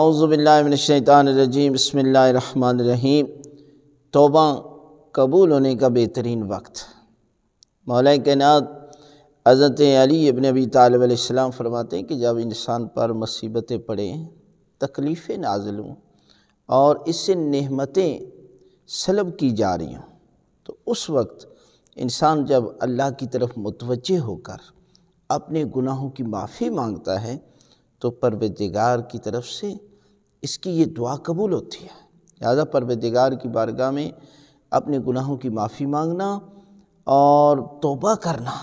अवज़बिल्लिनशैतानरजीम बसमीम तोबा कबूल होने का बेहतरीन वक्त मौल कायनत हज़रत अली इबन अबी तालब फरमाते हैं कि जब इंसान पर मुसीबतें पड़ें तकलीफ़ें नाजिल हों और इससे नहमतें सलब की जा रही हों तो उस वक्त इंसान जब अल्लाह की तरफ मुतवजह होकर अपने गुनाहों की माफ़ी मांगता है तो परवरदिगार की तरफ से इसकी ये दुआ कबूल होती है लिहाजा परवदिगार की बारगाह में अपने गुनाहों की माफ़ी मांगना और तोबा करना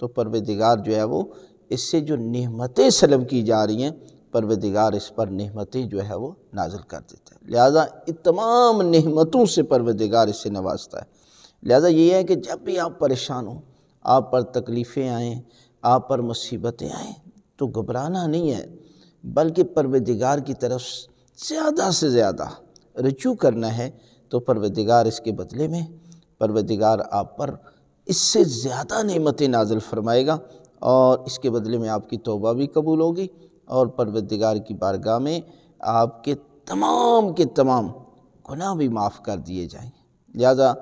तो परवदिगार जो है वो इससे जो नहमतें सलब की जा रही हैं परवदिगार इस पर नहमतें जो है वो नाजिल कर देता है लिहाजा तमाम नहमतों से परवदिगार इससे नवाजता है लिहाजा ये है कि जब भी आप परेशान हों आप पर तकलीफ़ें आएँ आप पर मुसीबतें आएँ तो घबराना नहीं है बल्कि परवदिगार की तरफ ज़्यादा से ज़्यादा रजू करना है तो परवदिगार इसके बदले में परवदिगार आप पर इससे ज़्यादा नेमत नाजिल फरमाएगा और इसके बदले में आपकी तोबा भी कबूल होगी और परवदिगार की बारगाह में आपके तमाम के तमाम गुना भी माफ़ कर दिए जाएंगे लिहाजा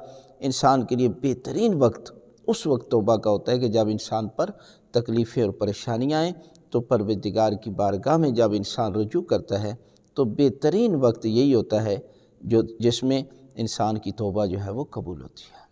इंसान के लिए बेहतरीन वक्त उस वक्त तोबा का होता है कि जब इंसान पर तकलीफ़ें और परेशानियाँ आएँ तो परवदिगार की बारगाह में जब इंसान रजू करता है तो बेहतरीन वक्त यही होता है जो जिसमें इंसान की तोबा जो है वो कबूल होती है